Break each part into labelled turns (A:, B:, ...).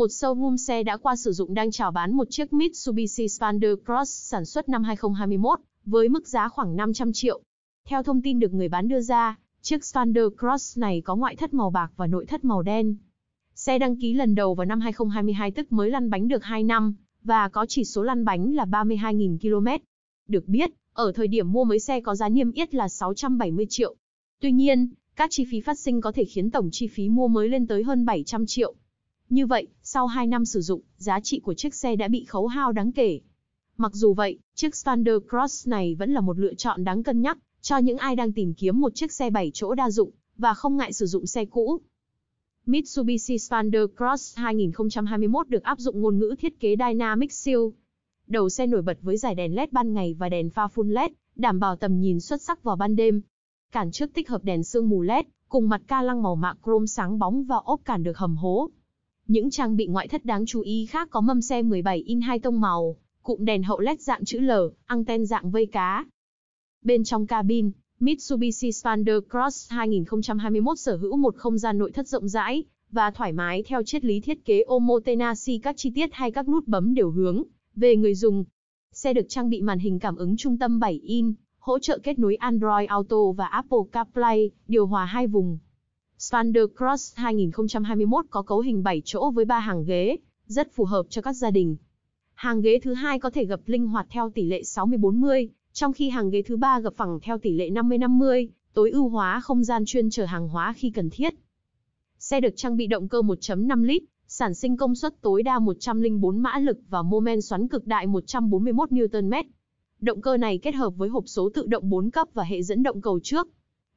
A: một showroom xe đã qua sử dụng đang chào bán một chiếc Mitsubishi Spander Cross sản xuất năm 2021 với mức giá khoảng 500 triệu. Theo thông tin được người bán đưa ra, chiếc Spander Cross này có ngoại thất màu bạc và nội thất màu đen. Xe đăng ký lần đầu vào năm 2022 tức mới lăn bánh được 2 năm và có chỉ số lăn bánh là 32.000 km. Được biết, ở thời điểm mua mới xe có giá niêm yết là 670 triệu. Tuy nhiên, các chi phí phát sinh có thể khiến tổng chi phí mua mới lên tới hơn 700 triệu. Như vậy, sau 2 năm sử dụng, giá trị của chiếc xe đã bị khấu hao đáng kể. Mặc dù vậy, chiếc Standard Cross này vẫn là một lựa chọn đáng cân nhắc cho những ai đang tìm kiếm một chiếc xe 7 chỗ đa dụng và không ngại sử dụng xe cũ. Mitsubishi Standard Cross 2021 được áp dụng ngôn ngữ thiết kế Dynamic Seal. Đầu xe nổi bật với dải đèn LED ban ngày và đèn pha full LED, đảm bảo tầm nhìn xuất sắc vào ban đêm. Cản trước tích hợp đèn sương mù LED, cùng mặt ca lăng màu mạ chrome sáng bóng và ốp cản được hầm hố, những trang bị ngoại thất đáng chú ý khác có mâm xe 17 in hai tông màu, cụm đèn hậu LED dạng chữ L, anten dạng vây cá. Bên trong cabin, Mitsubishi Spander Cross 2021 sở hữu một không gian nội thất rộng rãi và thoải mái theo triết lý thiết kế Omotenashi các chi tiết hay các nút bấm đều hướng về người dùng. Xe được trang bị màn hình cảm ứng trung tâm 7 in, hỗ trợ kết nối Android Auto và Apple CarPlay, điều hòa hai vùng, Spander Cross 2021 có cấu hình 7 chỗ với 3 hàng ghế, rất phù hợp cho các gia đình. Hàng ghế thứ hai có thể gập linh hoạt theo tỷ lệ 60-40, trong khi hàng ghế thứ ba gập phẳng theo tỷ lệ 50-50, tối ưu hóa không gian chuyên chở hàng hóa khi cần thiết. Xe được trang bị động cơ 1.5 lít, sản sinh công suất tối đa 104 mã lực và mô men xoắn cực đại 141 Nm. Động cơ này kết hợp với hộp số tự động 4 cấp và hệ dẫn động cầu trước.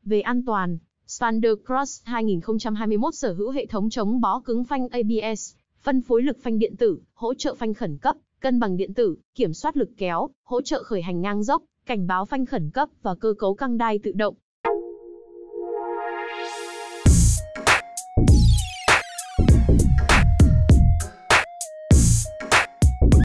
A: Về an toàn, Spander Cross 2021 sở hữu hệ thống chống bó cứng phanh ABS, phân phối lực phanh điện tử, hỗ trợ phanh khẩn cấp, cân bằng điện tử, kiểm soát lực kéo, hỗ trợ khởi hành ngang dốc, cảnh báo phanh khẩn cấp và cơ cấu căng đai tự động.